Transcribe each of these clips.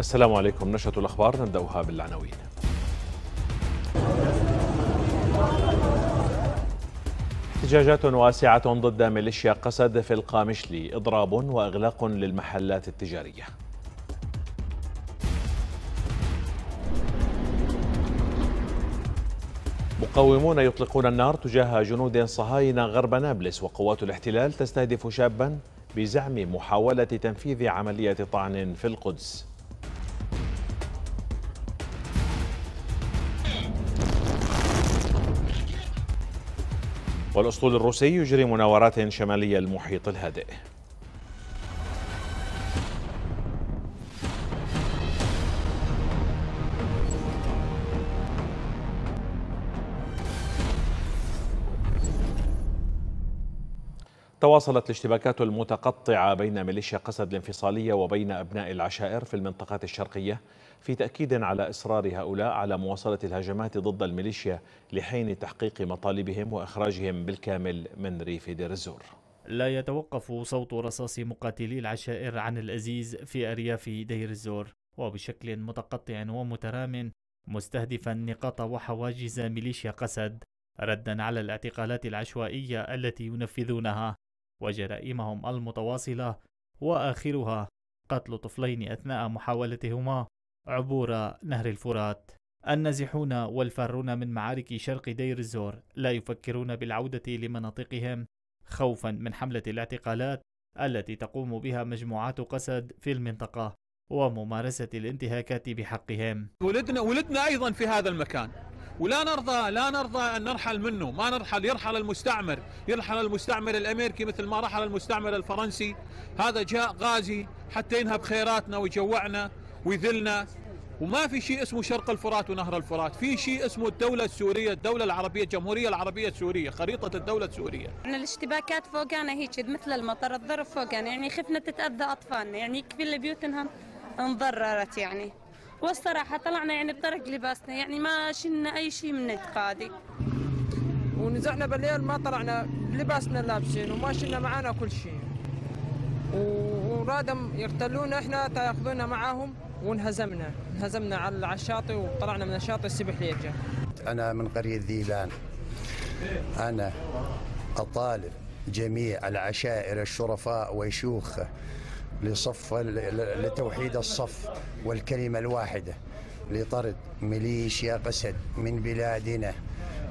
السلام عليكم نشرة الأخبار نبدأها بالعناوين احتجاجات واسعة ضد ميليشيا قسد في القامشلي إضراب وإغلاق للمحلات التجارية مقاومون يطلقون النار تجاه جنود صهاينة غرب نابلس وقوات الاحتلال تستهدف شابا بزعم محاولة تنفيذ عملية طعن في القدس والأسطول الروسي يجري مناورات شمالية المحيط الهادئ تواصلت الاشتباكات المتقطعة بين ميليشيا قسد الانفصالية وبين أبناء العشائر في المنطقة الشرقية في تأكيد على إصرار هؤلاء على مواصلة الهجمات ضد الميليشيا لحين تحقيق مطالبهم وإخراجهم بالكامل من ريف دير الزور لا يتوقف صوت رصاص مقاتلي العشائر عن الأزيز في أرياف دير الزور وبشكل متقطع ومترام مستهدفا نقاط وحواجز ميليشيا قسد ردا على الاعتقالات العشوائية التي ينفذونها وجرائمهم المتواصلة وآخرها قتل طفلين أثناء محاولتهما عبور نهر الفرات النازحون والفارون من معارك شرق دير الزور لا يفكرون بالعودة لمناطقهم خوفا من حملة الاعتقالات التي تقوم بها مجموعات قسد في المنطقة وممارسة الانتهاكات بحقهم ولدنا ولدنا أيضا في هذا المكان ولا نرضى لا نرضى أن نرحل منه ما نرحل يرحل المستعمر يرحل المستعمر الأمريكي مثل ما رحل المستعمر الفرنسي هذا جاء غازي حتى ينهب خيراتنا ويجوعنا ويذلنا وما في شيء اسمه شرق الفرات ونهر الفرات في شيء اسمه الدولة السورية الدولة العربية الجمهورية العربية السورية خريطة الدولة السورية يعني الاشتباكات فوقنا هيك مثل المطر الظرف فوقنا يعني خفنا تتأذى أطفالنا يعني كل بيوتنا انضررت يعني والصراحة طلعنا يعني بطرق لباسنا يعني ما شلنا أي شيء من اعتقادي ونزحنا بالليل ما طلعنا بلباسنا لابسين وما شلنا معانا كل شيء ورادم يغتلونا احنا تاخذونا معاهم وانهزمنا انهزمنا على الشاطئ وطلعنا من الشاطئ السبح ليجة أنا من قرية ذيلان أنا أطالب جميع العشائر الشرفاء وشيوخه لصف لتوحيد الصف والكلمة الواحدة لطرد ميليشيا قسد من بلادنا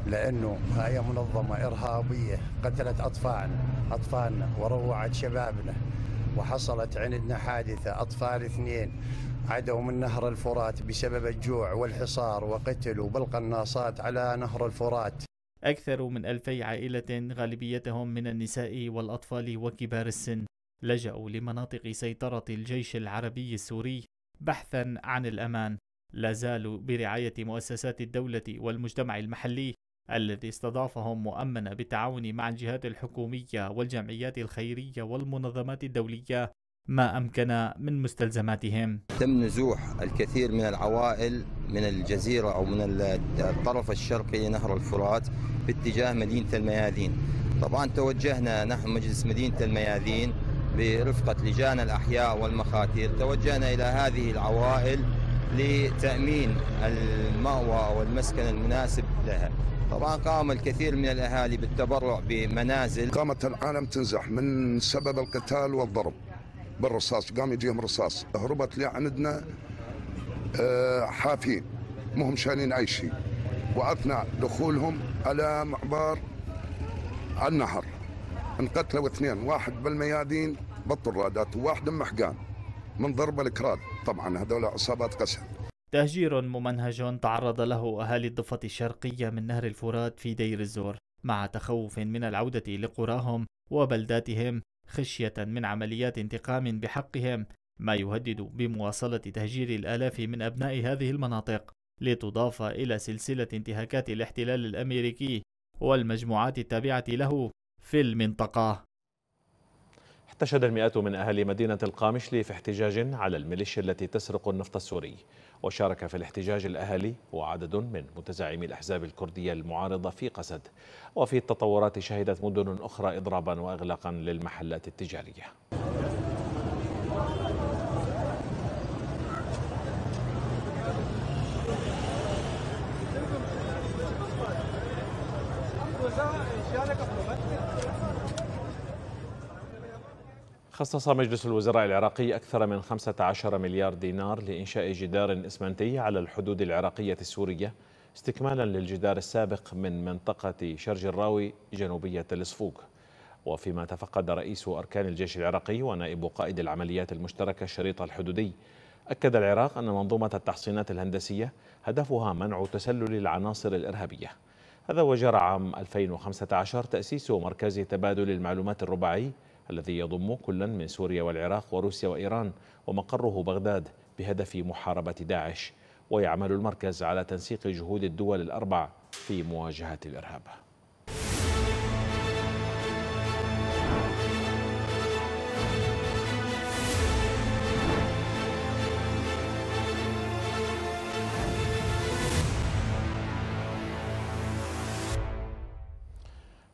لأنه هي منظمة إرهابية قتلت أطفالنا أطفالنا وروعت شبابنا وحصلت عندنا حادثة أطفال اثنين عدوا من نهر الفرات بسبب الجوع والحصار وقتلوا بالقناصات على نهر الفرات أكثر من ألفي عائلة غالبيتهم من النساء والأطفال وكبار السن لجأوا لمناطق سيطرة الجيش العربي السوري بحثا عن الأمان لا زالوا برعاية مؤسسات الدولة والمجتمع المحلي الذي استضافهم مؤمنا بالتعاون مع الجهات الحكومية والجمعيات الخيرية والمنظمات الدولية ما أمكن من مستلزماتهم تم نزوح الكثير من العوائل من الجزيرة أو من الطرف الشرقي لنهر الفرات باتجاه مدينة الميادين طبعا توجهنا نحو مجلس مدينة الميادين برفقة لجان الأحياء والمخاتير توجهنا إلى هذه العوائل لتأمين المأوى والمسكن المناسب لها طبعا قام الكثير من الأهالي بالتبرع بمنازل قامت العالم تنزح من سبب القتال والضرب بالرصاص قام يجيهم رصاص هربت لي عندنا آه، حافين مهم شانين أي شيء وأثناء دخولهم على معبر النهر انقتلوا اثنين واحد بالميادين بطل رادات وواحد محقان من ضرب الكراد طبعا هذول عصابات قسم تهجير ممنهج تعرض له أهالي الضفة الشرقية من نهر الفرات في دير الزور مع تخوف من العودة لقراهم وبلداتهم خشية من عمليات انتقام بحقهم ما يهدد بمواصلة تهجير الآلاف من أبناء هذه المناطق لتضاف إلى سلسلة انتهاكات الاحتلال الأمريكي والمجموعات التابعة له في المنطقة احتشد المئات من أهالي مدينة القامشلي في احتجاج على الميليشيا التي تسرق النفط السوري وشارك في الاحتجاج الأهالي وعدد من متزعمي الأحزاب الكردية المعارضة في قسد وفي التطورات شهدت مدن أخرى إضرابا وإغلاقا للمحلات التجارية خصص مجلس الوزراء العراقي أكثر من 15 مليار دينار لإنشاء جدار إسمنتي على الحدود العراقية السورية استكمالا للجدار السابق من منطقة شرج الراوي جنوبية الاسفوق وفيما تفقد رئيس أركان الجيش العراقي ونائب قائد العمليات المشتركة الشريط الحدودي أكد العراق أن منظومة التحصينات الهندسية هدفها منع تسلل العناصر الإرهابية هذا وجرى عام 2015 تأسيس مركز تبادل المعلومات الرباعي الذي يضم كلا من سوريا والعراق وروسيا وإيران ومقره بغداد بهدف محاربة داعش ويعمل المركز على تنسيق جهود الدول الأربع في مواجهة الإرهاب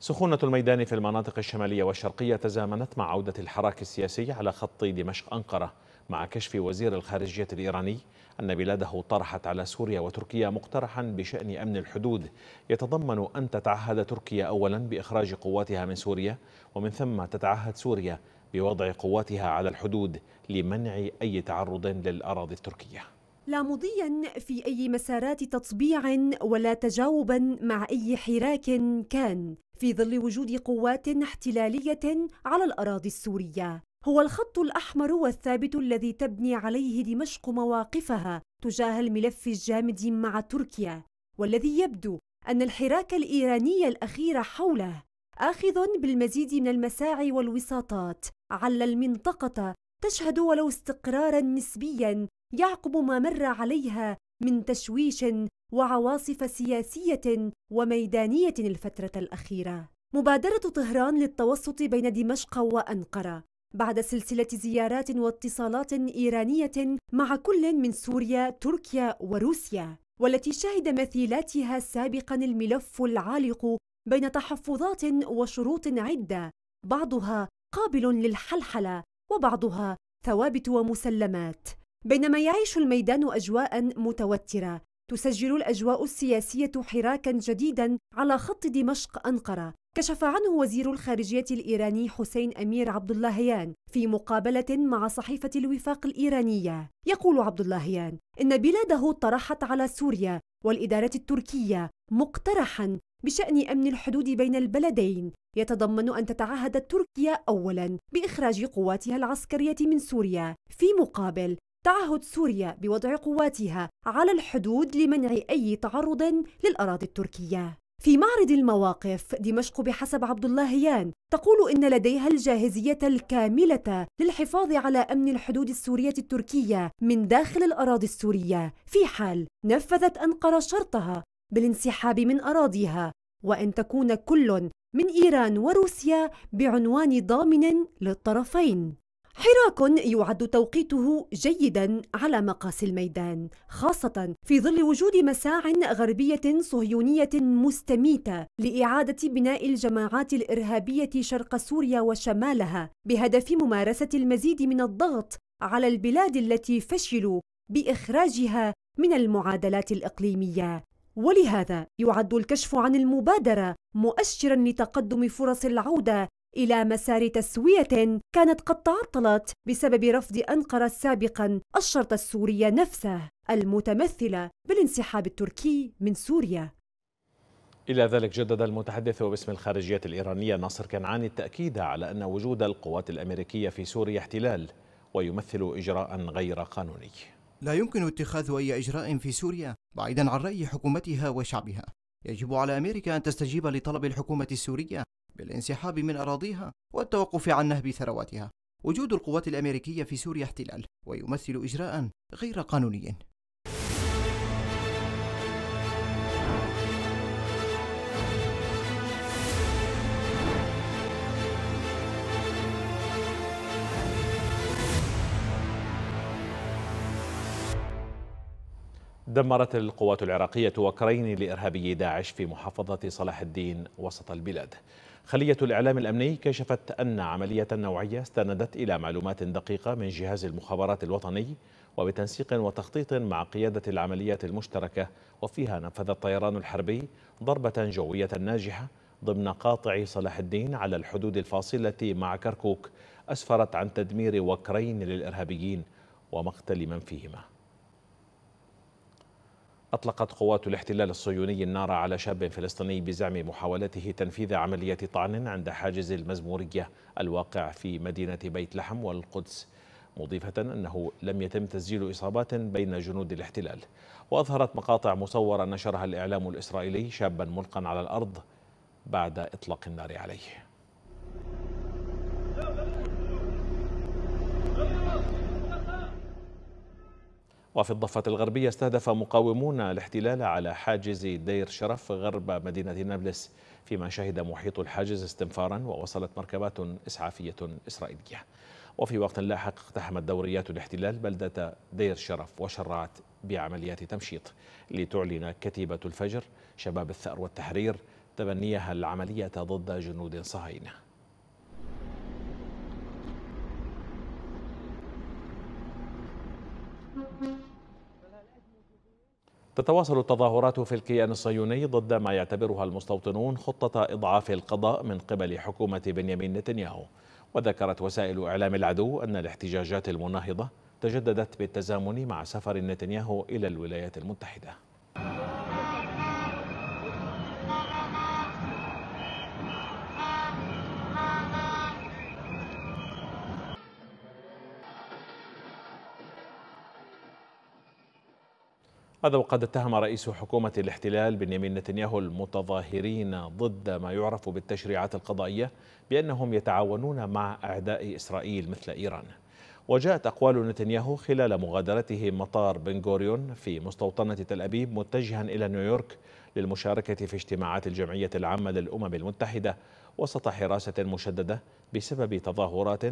سخونة الميدان في المناطق الشمالية والشرقية تزامنت مع عودة الحراك السياسي على خط دمشق أنقرة مع كشف وزير الخارجية الإيراني أن بلاده طرحت على سوريا وتركيا مقترحا بشأن أمن الحدود يتضمن أن تتعهد تركيا أولا بإخراج قواتها من سوريا ومن ثم تتعهد سوريا بوضع قواتها على الحدود لمنع أي تعرض للأراضي التركية لا مضيا في أي مسارات تطبيع ولا تجاوبا مع أي حراك كان في ظل وجود قوات احتلالية على الأراضي السورية هو الخط الأحمر والثابت الذي تبني عليه دمشق مواقفها تجاه الملف الجامد مع تركيا والذي يبدو أن الحراك الإيراني الأخير حوله آخذ بالمزيد من المساعي والوساطات عل المنطقة تشهد ولو استقرارا نسبيا يعقب ما مر عليها من تشويش وعواصف سياسيه وميدانيه الفتره الاخيره مبادره طهران للتوسط بين دمشق وانقره بعد سلسله زيارات واتصالات ايرانيه مع كل من سوريا تركيا وروسيا والتي شهد مثيلاتها سابقا الملف العالق بين تحفظات وشروط عده بعضها قابل للحلحله وبعضها ثوابت ومسلمات بينما يعيش الميدان اجواء متوتره تسجل الاجواء السياسيه حراكا جديدا على خط دمشق انقره كشف عنه وزير الخارجيه الايراني حسين امير عبد اللهيان في مقابله مع صحيفه الوفاق الايرانيه يقول عبد اللهيان ان بلاده طرحت على سوريا والاداره التركيه مقترحا بشأن أمن الحدود بين البلدين يتضمن أن تتعهد تركيا أولا بإخراج قواتها العسكرية من سوريا في مقابل تعهد سوريا بوضع قواتها على الحدود لمنع أي تعرض للأراضي التركية في معرض المواقف دمشق بحسب عبد الله هيان تقول إن لديها الجاهزية الكاملة للحفاظ على أمن الحدود السورية التركية من داخل الأراضي السورية في حال نفذت أنقرة شرطها بالانسحاب من أراضيها وأن تكون كل من إيران وروسيا بعنوان ضامن للطرفين حراك يعد توقيته جيدا على مقاس الميدان خاصة في ظل وجود مساع غربية صهيونية مستميتة لإعادة بناء الجماعات الإرهابية شرق سوريا وشمالها بهدف ممارسة المزيد من الضغط على البلاد التي فشلوا بإخراجها من المعادلات الإقليمية ولهذا يعد الكشف عن المبادرة مؤشرا لتقدم فرص العودة إلى مسار تسوية كانت قد تعطلت بسبب رفض أنقرة سابقا الشرط السوري نفسه المتمثلة بالانسحاب التركي من سوريا إلى ذلك جدد المتحدث باسم الخارجية الإيرانية ناصر كنعاني التأكيد على أن وجود القوات الأمريكية في سوريا احتلال ويمثل إجراء غير قانوني لا يمكن اتخاذ أي إجراء في سوريا بعيدا عن رأي حكومتها وشعبها يجب على أمريكا أن تستجيب لطلب الحكومة السورية بالانسحاب من أراضيها والتوقف عن نهب ثرواتها وجود القوات الأمريكية في سوريا احتلال ويمثل إجراء غير قانوني دمرت القوات العراقية وكرين لإرهابي داعش في محافظة صلاح الدين وسط البلاد خلية الإعلام الأمني كشفت أن عملية نوعية استندت إلى معلومات دقيقة من جهاز المخابرات الوطني وبتنسيق وتخطيط مع قيادة العمليات المشتركة وفيها نفذ الطيران الحربي ضربة جوية ناجحة ضمن قاطع صلاح الدين على الحدود الفاصلة مع كركوك أسفرت عن تدمير وكرين للإرهابيين ومقتل من فيهما أطلقت قوات الاحتلال الصهيوني النار على شاب فلسطيني بزعم محاولته تنفيذ عملية طعن عند حاجز المزمورية الواقع في مدينة بيت لحم والقدس مضيفة أنه لم يتم تسجيل إصابات بين جنود الاحتلال وأظهرت مقاطع مصورة نشرها الإعلام الإسرائيلي شابا ملقا على الأرض بعد إطلاق النار عليه وفي الضفة الغربية استهدف مقاومون الاحتلال على حاجز دير شرف غرب مدينة نابلس فيما شهد محيط الحاجز استنفارا ووصلت مركبات إسعافية إسرائيلية وفي وقت لاحق اقتحمت دوريات الاحتلال بلدة دير شرف وشرعت بعمليات تمشيط لتعلن كتيبة الفجر شباب الثأر والتحرير تبنيها العملية ضد جنود صهاينه تتواصل التظاهرات في الكيان الصهيوني ضد ما يعتبرها المستوطنون خطة إضعاف القضاء من قبل حكومة بنيامين نتنياهو وذكرت وسائل إعلام العدو أن الاحتجاجات المناهضة تجددت بالتزامن مع سفر نتنياهو إلى الولايات المتحدة هذا وقد اتهم رئيس حكومة الاحتلال بنيامين نتنياهو المتظاهرين ضد ما يعرف بالتشريعات القضائية بأنهم يتعاونون مع أعداء إسرائيل مثل إيران وجاءت أقوال نتنياهو خلال مغادرته مطار بن غوريون في مستوطنة تل أبيب متجها إلى نيويورك للمشاركة في اجتماعات الجمعية العامة للأمم المتحدة وسط حراسة مشددة بسبب تظاهرات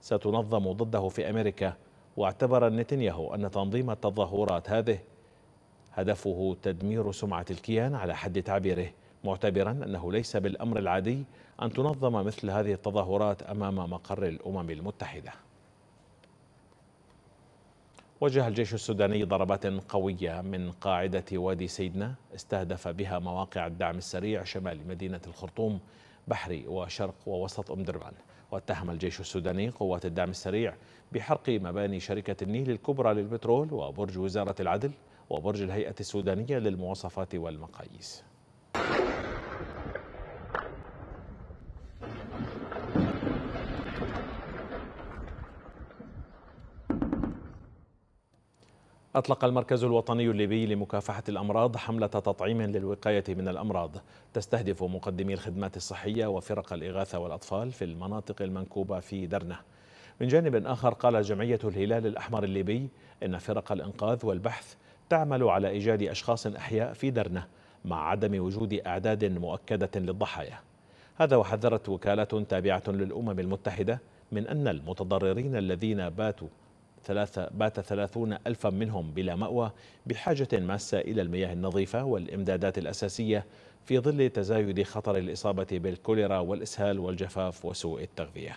ستنظم ضده في أمريكا واعتبر نتنياهو أن تنظيم التظاهرات هذه هدفه تدمير سمعة الكيان على حد تعبيره معتبرا أنه ليس بالأمر العادي أن تنظم مثل هذه التظاهرات أمام مقر الأمم المتحدة وجه الجيش السوداني ضربات قوية من قاعدة وادي سيدنا استهدف بها مواقع الدعم السريع شمال مدينة الخرطوم بحري وشرق ووسط أم درمان واتهم الجيش السوداني قوات الدعم السريع بحرق مباني شركة النيل الكبرى للبترول وبرج وزارة العدل وبرج الهيئة السودانية للمواصفات والمقاييس أطلق المركز الوطني الليبي لمكافحة الأمراض حملة تطعيم للوقاية من الأمراض تستهدف مقدمي الخدمات الصحية وفرق الإغاثة والأطفال في المناطق المنكوبة في درنة من جانب آخر قال جمعية الهلال الأحمر الليبي إن فرق الإنقاذ والبحث تعمل على إيجاد أشخاص أحياء في درنة مع عدم وجود أعداد مؤكدة للضحايا هذا وحذرت وكالات تابعة للأمم المتحدة من أن المتضررين الذين باتوا ثلاثة بات ثلاثون ألفا منهم بلا مأوى بحاجة ماسة إلى المياه النظيفة والإمدادات الأساسية في ظل تزايد خطر الإصابة بالكوليرا والإسهال والجفاف وسوء التغذية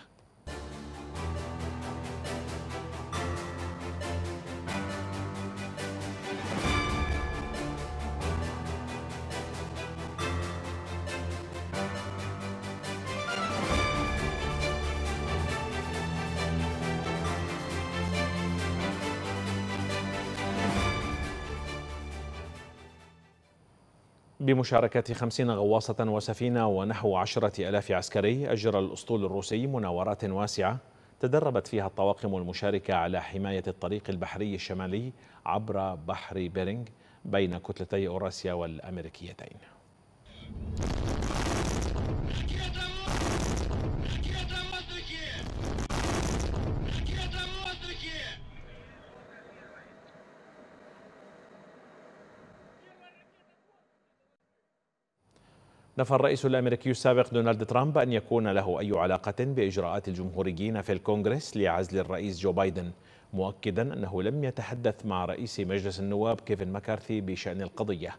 بمشاركة خمسين غواصة وسفينة ونحو عشرة ألاف عسكري أجرى الأسطول الروسي مناورات واسعة تدربت فيها الطواقم المشاركة على حماية الطريق البحري الشمالي عبر بحر بيرينغ بين كتلتي أوراسيا والأمريكيتين نفى الرئيس الامريكي السابق دونالد ترامب ان يكون له اي علاقه باجراءات الجمهوريين في الكونغرس لعزل الرئيس جو بايدن مؤكدا انه لم يتحدث مع رئيس مجلس النواب كيفن مكارثي بشان القضيه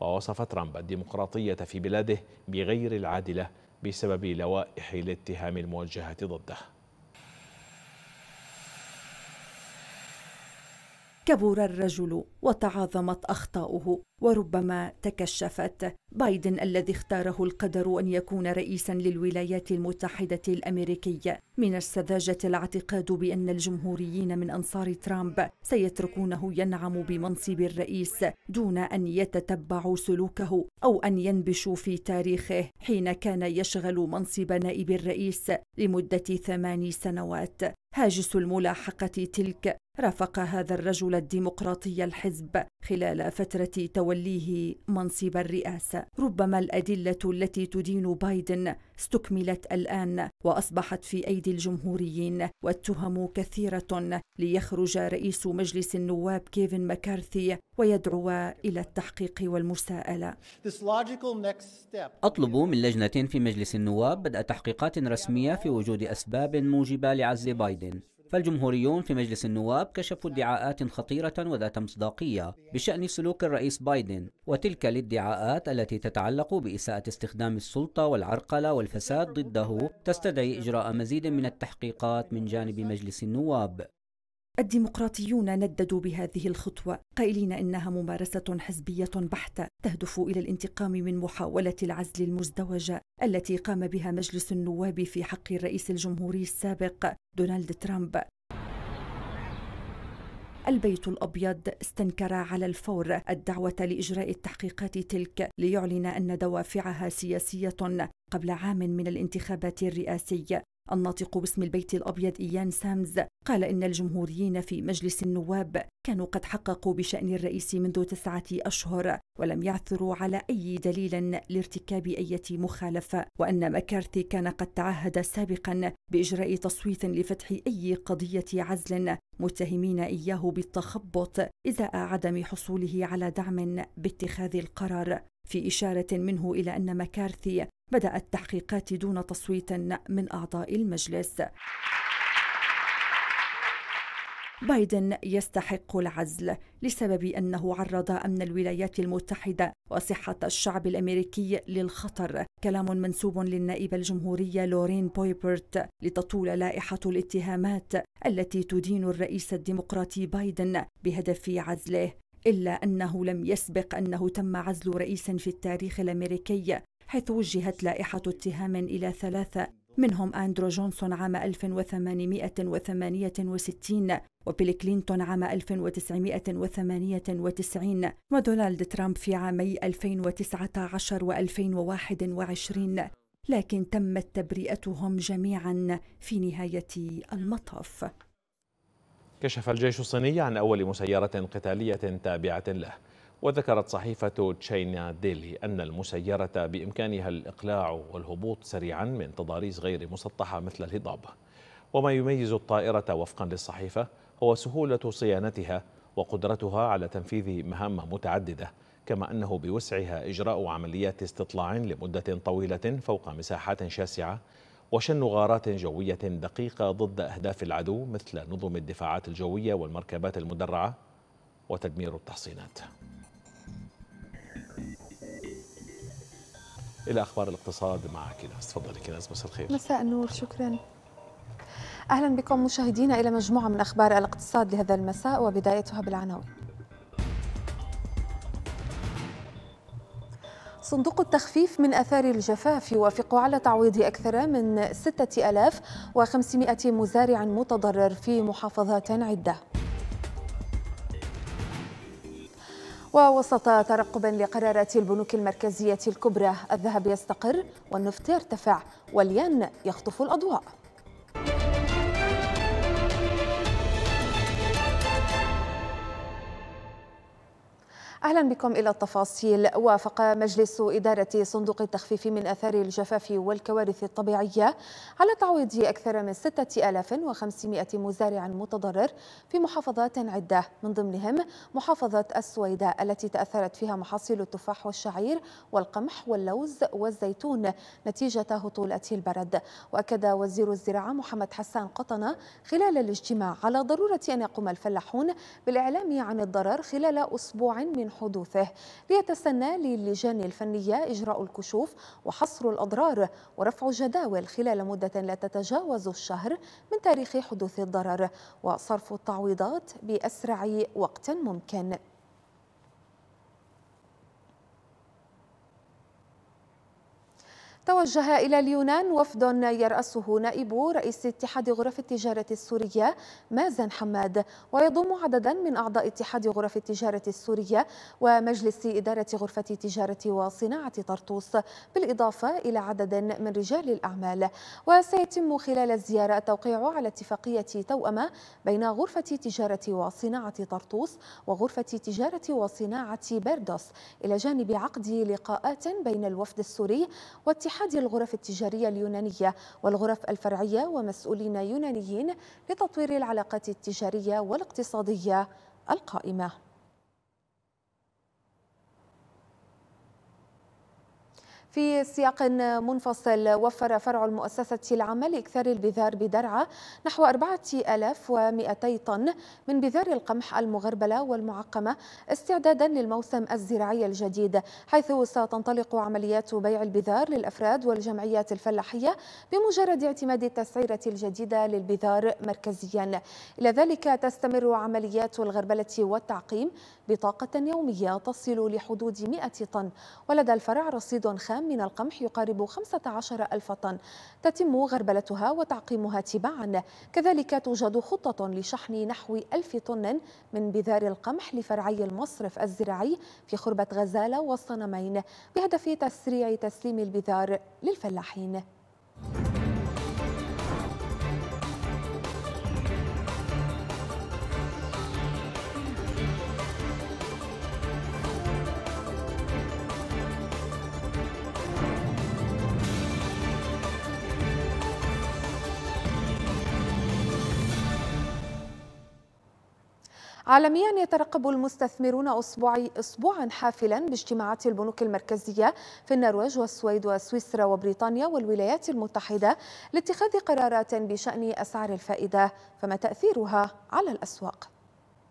ووصف ترامب الديمقراطيه في بلاده بغير العادله بسبب لوائح الاتهام الموجهه ضده كبر الرجل وتعاظمت اخطاؤه وربما تكشفت بايدن الذي اختاره القدر ان يكون رئيسا للولايات المتحده الامريكيه من السذاجه الاعتقاد بان الجمهوريين من انصار ترامب سيتركونه ينعم بمنصب الرئيس دون ان يتتبعوا سلوكه او ان ينبشوا في تاريخه حين كان يشغل منصب نائب الرئيس لمده ثماني سنوات هاجس الملاحقه تلك رافق هذا الرجل الديمقراطي الحزب الحزب خلال فترة توليه منصب الرئاسة ربما الأدلة التي تدين بايدن استكملت الآن وأصبحت في أيدي الجمهوريين والتهم كثيرة ليخرج رئيس مجلس النواب كيفن مكارثي ويدعو إلى التحقيق والمساءلة أطلب من لجنة في مجلس النواب بدء تحقيقات رسمية في وجود أسباب موجبة لعزل بايدن فالجمهوريون في مجلس النواب كشفوا ادعاءات خطيرة وذات مصداقية بشأن سلوك الرئيس بايدن وتلك الادعاءات التي تتعلق بإساءة استخدام السلطة والعرقلة والفساد ضده تستدعي إجراء مزيد من التحقيقات من جانب مجلس النواب الديمقراطيون نددوا بهذه الخطوة قائلين إنها ممارسة حزبية بحتة تهدف إلى الانتقام من محاولة العزل المزدوجة التي قام بها مجلس النواب في حق الرئيس الجمهوري السابق دونالد ترامب البيت الابيض استنكر على الفور الدعوه لاجراء التحقيقات تلك ليعلن ان دوافعها سياسيه قبل عام من الانتخابات الرئاسيه الناطق باسم البيت الأبيض إيان سامز قال إن الجمهوريين في مجلس النواب كانوا قد حققوا بشأن الرئيس منذ تسعة أشهر ولم يعثروا على أي دليل لارتكاب أي مخالفة وأن مكارثي كان قد تعهد سابقا بإجراء تصويت لفتح أي قضية عزل متهمين إياه بالتخبط إزاء عدم حصوله على دعم باتخاذ القرار في إشارة منه إلى أن مكارثي بدأت تحقيقات دون تصويت من أعضاء المجلس بايدن يستحق العزل لسبب انه عرض امن الولايات المتحده وصحه الشعب الامريكي للخطر كلام منسوب للنائبه الجمهوريه لورين بويبرت لتطول لائحه الاتهامات التي تدين الرئيس الديمقراطي بايدن بهدف عزله الا انه لم يسبق انه تم عزل رئيس في التاريخ الامريكي حيث وجهت لائحة اتهام إلى ثلاثة منهم أندرو جونسون عام 1868 وبيل كلينتون عام 1998 ودونالد ترامب في عامي 2019 و 2021 لكن تمت تبرئتهم جميعا في نهاية المطاف كشف الجيش الصيني عن أول مسيرة قتالية تابعة له وذكرت صحيفة تشاينا ديلي أن المسيرة بإمكانها الإقلاع والهبوط سريعا من تضاريس غير مسطحة مثل الهضاب وما يميز الطائرة وفقا للصحيفة هو سهولة صيانتها وقدرتها على تنفيذ مهام متعددة كما أنه بوسعها إجراء عمليات استطلاع لمدة طويلة فوق مساحات شاسعة وشن غارات جوية دقيقة ضد أهداف العدو مثل نظم الدفاعات الجوية والمركبات المدرعة وتدمير التحصينات الى اخبار الاقتصاد مع ناس تفضلي كناز مساء الخير مساء النور شكرا اهلا بكم مشاهدينا الى مجموعه من اخبار الاقتصاد لهذا المساء وبدايتها بالعناوين صندوق التخفيف من أثار الجفاف يوافق على تعويض أكثر من 6500 مزارع متضرر في محافظات عدة ووسط ترقب لقرارات البنوك المركزية الكبرى الذهب يستقر والنفط يرتفع والين يخطف الأضواء أهلا بكم إلى التفاصيل وافق مجلس إدارة صندوق التخفيف من أثار الجفاف والكوارث الطبيعية على تعويض أكثر من 6500 مزارع متضرر في محافظات عدة من ضمنهم محافظة السويداء التي تأثرت فيها محاصيل التفاح والشعير والقمح واللوز والزيتون نتيجة هطوله البرد وأكد وزير الزراعة محمد حسان قطنة خلال الاجتماع على ضرورة أن يقوم الفلاحون بالإعلام عن الضرر خلال أسبوع من حدوثه ليتسنى للجان الفنية إجراء الكشوف وحصر الأضرار ورفع الجداول خلال مدة لا تتجاوز الشهر من تاريخ حدوث الضرر وصرف التعويضات بأسرع وقت ممكن توجه إلى اليونان وفد يرأسه نائب رئيس اتحاد غرف التجارة السورية مازن حماد ويضم عددا من أعضاء اتحاد غرف التجارة السورية ومجلس إدارة غرفة تجارة وصناعة طرطوس بالإضافة إلى عدد من رجال الأعمال وسيتم خلال الزيارة التوقيع على اتفاقية توأمة بين غرفة تجارة وصناعة طرطوس وغرفة تجارة وصناعة بردوس إلى جانب عقد لقاءات بين الوفد السوري واتحاد اتحاد الغرف التجارية اليونانية والغرف الفرعية ومسؤولين يونانيين لتطوير العلاقات التجارية والاقتصادية القائمة في سياق منفصل وفر فرع المؤسسة العامة لإكثار البذار بدرعة نحو 4200 طن من بذار القمح المغربلة والمعقمة استعدادا للموسم الزراعي الجديد حيث ستنطلق عمليات بيع البذار للأفراد والجمعيات الفلاحية بمجرد اعتماد التسعيرة الجديدة للبذار مركزيا إلى ذلك تستمر عمليات الغربلة والتعقيم بطاقة يومية تصل لحدود 100 طن ولدى الفرع رصيد خام من القمح يقارب 15 ألف طن تتم غربلتها وتعقيمها تباعا كذلك توجد خطة لشحن نحو ألف طن من بذار القمح لفرعي المصرف الزراعي في خربة غزالة والصنمين بهدف تسريع تسليم البذار للفلاحين عالميا يترقب المستثمرون أسبوعي أسبوعا حافلا باجتماعات البنوك المركزية في النرويج والسويد وسويسرا وبريطانيا والولايات المتحدة لاتخاذ قرارات بشأن أسعار الفائدة فما تأثيرها على الأسواق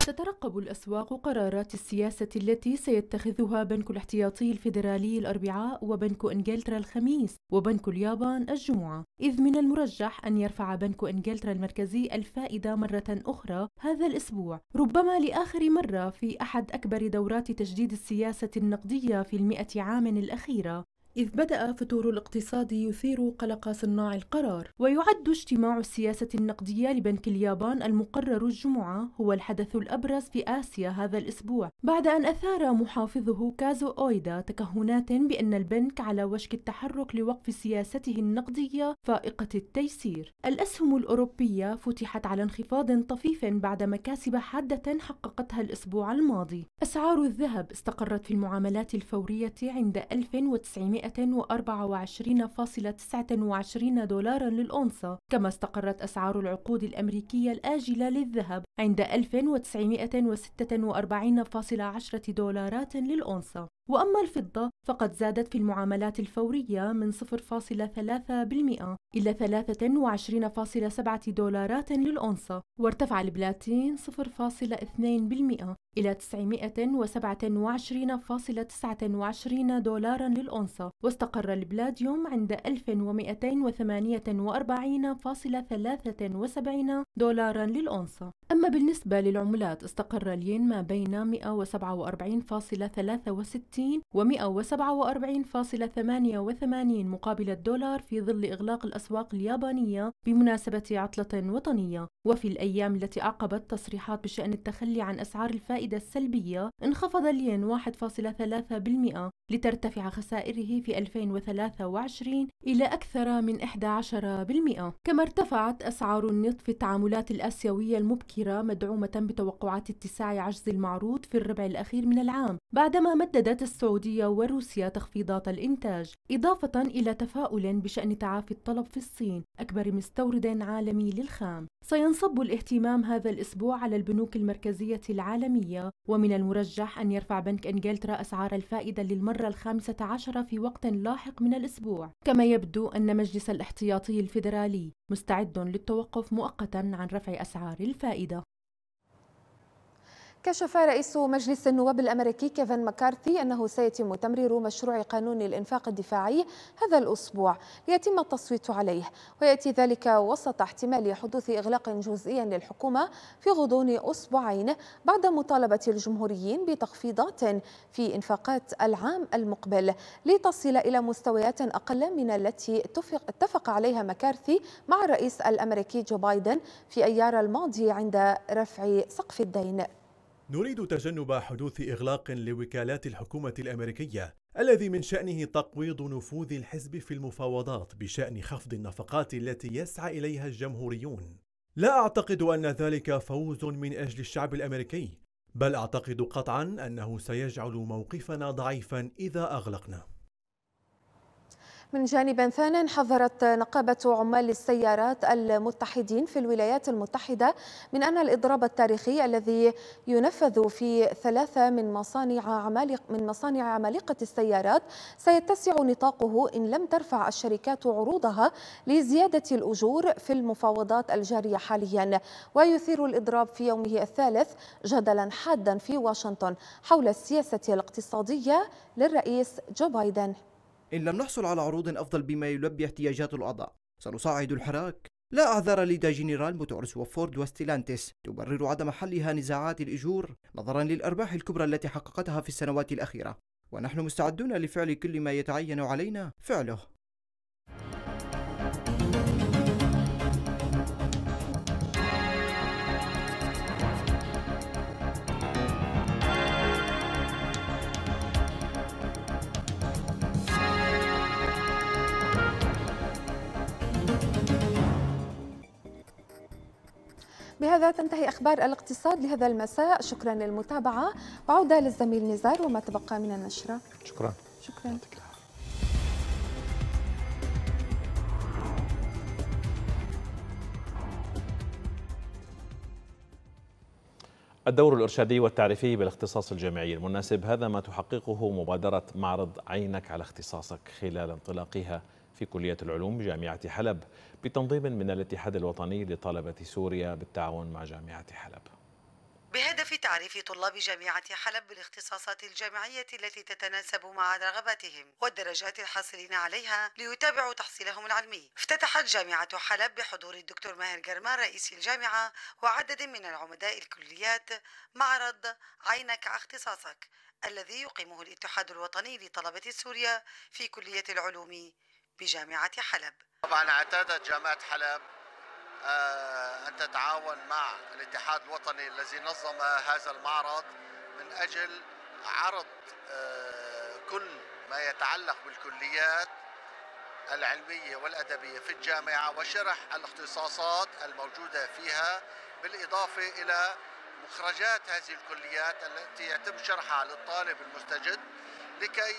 تترقب الأسواق قرارات السياسة التي سيتخذها بنك الاحتياطي الفيدرالي الأربعاء وبنك إنجلترا الخميس وبنك اليابان الجمعة إذ من المرجح أن يرفع بنك إنجلترا المركزي الفائدة مرة أخرى هذا الأسبوع ربما لآخر مرة في أحد أكبر دورات تجديد السياسة النقدية في المئة عام الأخيرة إذ بدأ فتور الاقتصاد يثير قلق صناع القرار ويعد اجتماع السياسة النقدية لبنك اليابان المقرر الجمعة هو الحدث الأبرز في آسيا هذا الأسبوع بعد أن أثار محافظه كازو أويدا تكهنات بأن البنك على وشك التحرك لوقف سياسته النقدية فائقة التيسير الأسهم الأوروبية فتحت على انخفاض طفيف بعد مكاسب حادة حققتها الأسبوع الماضي أسعار الذهب استقرت في المعاملات الفورية عند 1900 224.29 دولارا للأونصة كما استقرت أسعار العقود الأمريكية الآجلة للذهب عند 1946.10 دولارات للأونصة وأما الفضة فقد زادت في المعاملات الفورية من 0.3% إلى 23.7 دولارات للأونصة وارتفع البلاتين 0.2% إلى 927.29 دولارا للأونصة واستقر البلاديوم عند 1248.73 دولارا للأونصة أما بالنسبة للعملات استقر الين ما بين 147.63 و 147.88 مقابل الدولار في ظل إغلاق الأسواق اليابانية بمناسبة عطلة وطنية وفي الأيام التي أعقبت تصريحات بشأن التخلي عن أسعار الفائدة السلبية انخفض الين 1.3% لترتفع خسائره في 2023 إلى أكثر من 11% كما ارتفعت أسعار النفط في التعاملات الآسيوية المبكية الذاكرة مدعومة بتوقعات اتساع عجز المعروض في الربع الأخير من العام بعدما مددت السعودية وروسيا تخفيضات الإنتاج إضافة إلى تفاؤل بشأن تعافي الطلب في الصين أكبر مستورد عالمي للخام سينصب الاهتمام هذا الأسبوع على البنوك المركزية العالمية ومن المرجح أن يرفع بنك إنجلترا أسعار الفائدة للمرة الخامسة عشرة في وقت لاحق من الأسبوع كما يبدو أن مجلس الاحتياطي الفيدرالي مستعد للتوقف مؤقتا عن رفع أسعار الفائدة كشف رئيس مجلس النواب الامريكي كيفن مكارثي انه سيتم تمرير مشروع قانون الانفاق الدفاعي هذا الاسبوع ليتم التصويت عليه وياتي ذلك وسط احتمال حدوث اغلاق جزئي للحكومه في غضون اسبوعين بعد مطالبه الجمهوريين بتخفيضات في انفاقات العام المقبل لتصل الى مستويات اقل من التي اتفق عليها مكارثي مع الرئيس الامريكي جو بايدن في ايار الماضي عند رفع سقف الدين نريد تجنب حدوث إغلاق لوكالات الحكومة الأمريكية الذي من شأنه تقويض نفوذ الحزب في المفاوضات بشأن خفض النفقات التي يسعى إليها الجمهوريون. لا أعتقد أن ذلك فوز من أجل الشعب الأمريكي، بل أعتقد قطعا أنه سيجعل موقفنا ضعيفا إذا أغلقنا. من جانب ثان حذرت نقابة عمال السيارات المتحدين في الولايات المتحدة من أن الإضراب التاريخي الذي ينفذ في ثلاثة من مصانع عمالق من مصانع عمالقة السيارات سيتسع نطاقه إن لم ترفع الشركات عروضها لزيادة الأجور في المفاوضات الجارية حاليا ويثير الإضراب في يومه الثالث جدلا حادا في واشنطن حول السياسة الاقتصادية للرئيس جو بايدن إن لم نحصل على عروض أفضل بما يلبي احتياجات الأعضاء سنصعد الحراك لا أعذار لدى جنرال موتورز وفورد وستيلانتس تبرر عدم حلها نزاعات الإجور نظرا للأرباح الكبرى التي حققتها في السنوات الأخيرة ونحن مستعدون لفعل كل ما يتعين علينا فعله بهذا تنتهي أخبار الاقتصاد لهذا المساء شكرا للمتابعة وعودة للزميل نزار وما تبقى من النشرة شكرا شكرا الدور الإرشادي والتعريفي بالاختصاص الجامعي المناسب هذا ما تحققه مبادرة معرض عينك على اختصاصك خلال انطلاقها في كلية العلوم جامعة حلب بتنظيم من الاتحاد الوطني لطلبة سوريا بالتعاون مع جامعة حلب بهدف تعريف طلاب جامعة حلب بالاختصاصات الجامعية التي تتناسب مع رغباتهم والدرجات الحاصلين عليها ليتابعوا تحصيلهم العلمي افتتحت جامعة حلب بحضور الدكتور ماهر جرمان رئيس الجامعة وعدد من العمداء الكليات معرض عينك اختصاصك الذي يقيمه الاتحاد الوطني لطلبة سوريا في كلية العلوم بجامعة حلب طبعا اعتادت جامعة حلب آه، أن تتعاون مع الاتحاد الوطني الذي نظم هذا المعرض من أجل عرض آه، كل ما يتعلق بالكليات العلمية والأدبية في الجامعة وشرح الاختصاصات الموجودة فيها بالإضافة إلى مخرجات هذه الكليات التي يتم شرحها للطالب المستجد لكي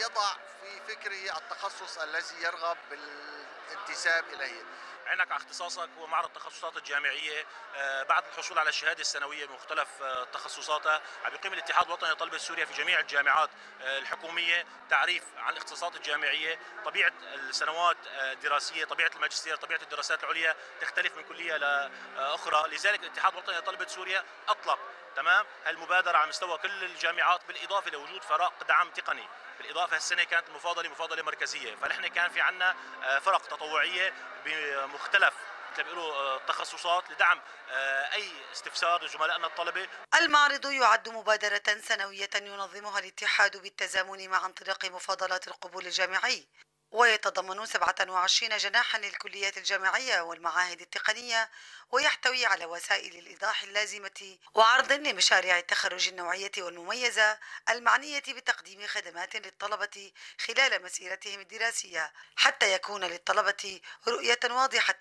يضع في فكره التخصص الذي يرغب بالانتساب اليه عينك على اختصاصك هو معرض التخصصات الجامعيه آه، بعد الحصول على الشهاده السنويه بمختلف آه، تخصصاتها عم يقيم الاتحاد الوطني لطلبه سوريا في جميع الجامعات آه، الحكوميه تعريف عن الاختصاصات الجامعيه طبيعه السنوات الدراسيه طبيعه الماجستير طبيعه الدراسات العليا تختلف من كليه لاخرى لذلك الاتحاد الوطني لطلبه سوريا اطلق تمام هالمبادره على مستوى كل الجامعات بالاضافه لوجود فرق دعم تقني بالاضافه هالسنه كانت المفاضله مفاضله مركزيه فنحن كان في عندنا آه، فرق تطوعيه بمختلف بيقولوا آه، تخصصات لدعم آه، اي استفسار لزملائنا الطلبه. المعرض يعد مبادره سنويه ينظمها الاتحاد بالتزامن مع انطلاق مفاضلات القبول الجامعي ويتضمن 27 جناحا للكليات الجامعية والمعاهد التقنية ويحتوي على وسائل الإيضاح اللازمة وعرض لمشاريع التخرج النوعية والمميزة المعنية بتقديم خدمات للطلبة خلال مسيرتهم الدراسية حتى يكون للطلبة رؤية واضحة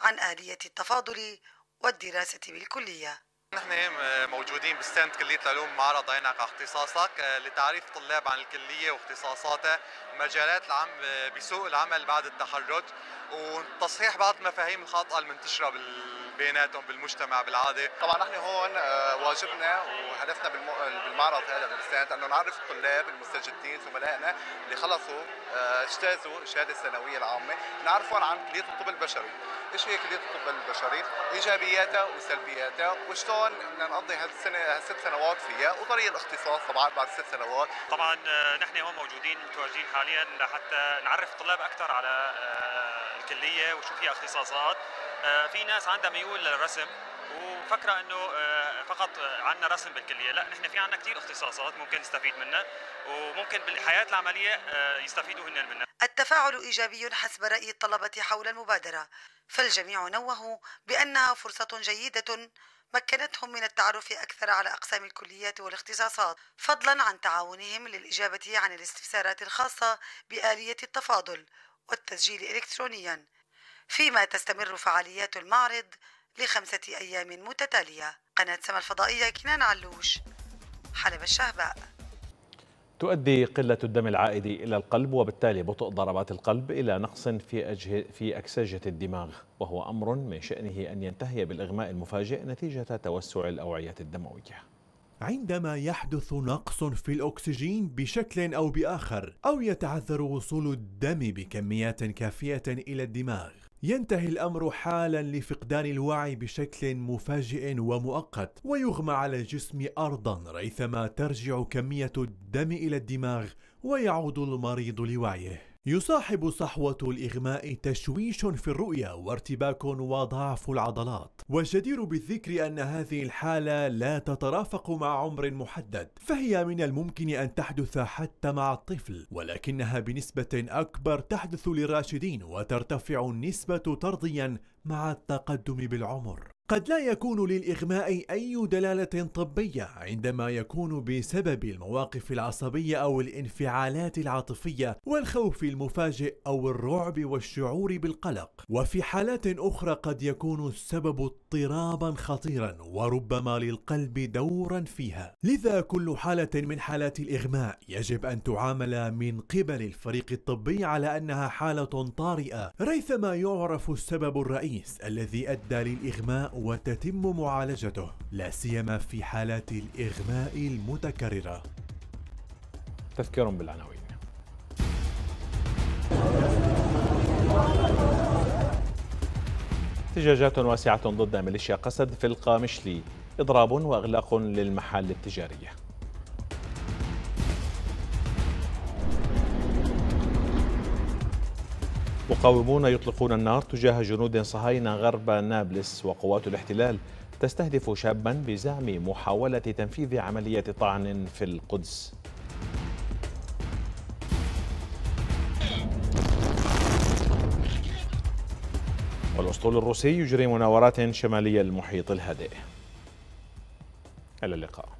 عن آلية التفاضل والدراسة بالكلية نحن آه، موجودين بستاند كلية العلوم معرض عينك على اختصاصك آه، لتعريف الطلاب عن الكلية واختصاصاتها مجالات العم آه، بسوق العمل بعد التخرج وتصحيح بعض المفاهيم الخاطئة المنتشرة بيناتهم بالمجتمع بالعادة طبعا نحن هون واجبنا وهدفنا بالمعرض هذا بالستاند أنه نعرف الطلاب المستجدين زملائنا اللي خلصوا اجتازوا الشهادة الثانوية العامة نعرفهم عن كلية الطب البشري ايش هي كلية الطب البشري ايجابياتها وسلبياتها وشلون هون بدنا نقضي هالسنه هالست سنوات فيها وطريق الاختصاص طبعا بعد ست سنوات طبعا آه، نحن هون موجودين متواجدين حاليا لحتى نعرف الطلاب اكثر على آه، الكليه وشو فيها اختصاصات آه، في ناس عندها ميول للرسم وفكره انه فقط عندنا رسم بالكليه لا نحن في عندنا كثير اختصاصات ممكن نستفيد منها وممكن بالحياه العمليه يستفيدوا هن منها التفاعل إيجابي حسب رأي الطلبة حول المبادرة فالجميع نوهوا بأنها فرصة جيدة مكنتهم من التعرف أكثر على أقسام الكليات والاختصاصات فضلا عن تعاونهم للإجابة عن الاستفسارات الخاصة بآلية التفاضل والتسجيل إلكترونيا فيما تستمر فعاليات المعرض لخمسة أيام متتالية قناة سما الفضائية كنان علوش حلب الشهباء تؤدي قلة الدم العائد إلى القلب وبالتالي بطء ضربات القلب إلى نقص في, أجه في أكسجة الدماغ وهو أمر من شأنه أن ينتهي بالإغماء المفاجئ نتيجة توسع الأوعية الدموية عندما يحدث نقص في الأكسجين بشكل أو بآخر أو يتعذر وصول الدم بكميات كافية إلى الدماغ ينتهي الأمر حالا لفقدان الوعي بشكل مفاجئ ومؤقت ويغمى على الجسم أرضا ريثما ترجع كمية الدم إلى الدماغ ويعود المريض لوعيه يصاحب صحوة الإغماء تشويش في الرؤية وارتباك وضعف العضلات والجدير بالذكر أن هذه الحالة لا تترافق مع عمر محدد فهي من الممكن أن تحدث حتى مع الطفل ولكنها بنسبة أكبر تحدث للراشدين وترتفع النسبة طرديا مع التقدم بالعمر قد لا يكون للإغماء أي دلالة طبية عندما يكون بسبب المواقف العصبية أو الانفعالات العاطفية والخوف المفاجئ أو الرعب والشعور بالقلق وفي حالات أخرى قد يكون السبب اضطرابا خطيرا وربما للقلب دورا فيها لذا كل حالة من حالات الإغماء يجب أن تعامل من قبل الفريق الطبي على أنها حالة طارئة ريثما يعرف السبب الرئيس الذي أدى للإغماء وتتم معالجته لا سيما في حالات الإغماء المتكررة تذكير بالعناوين احتجاجات واسعة ضد ميليشيا قسد في القامشلي إضراب وإغلاق للمحال التجارية مقاومون يطلقون النار تجاه جنود صهاينة غرب نابلس وقوات الاحتلال تستهدف شابا بزعم محاولة تنفيذ عملية طعن في القدس والأسطول الروسي يجري مناورات شمالية المحيط الهادئ إلى اللقاء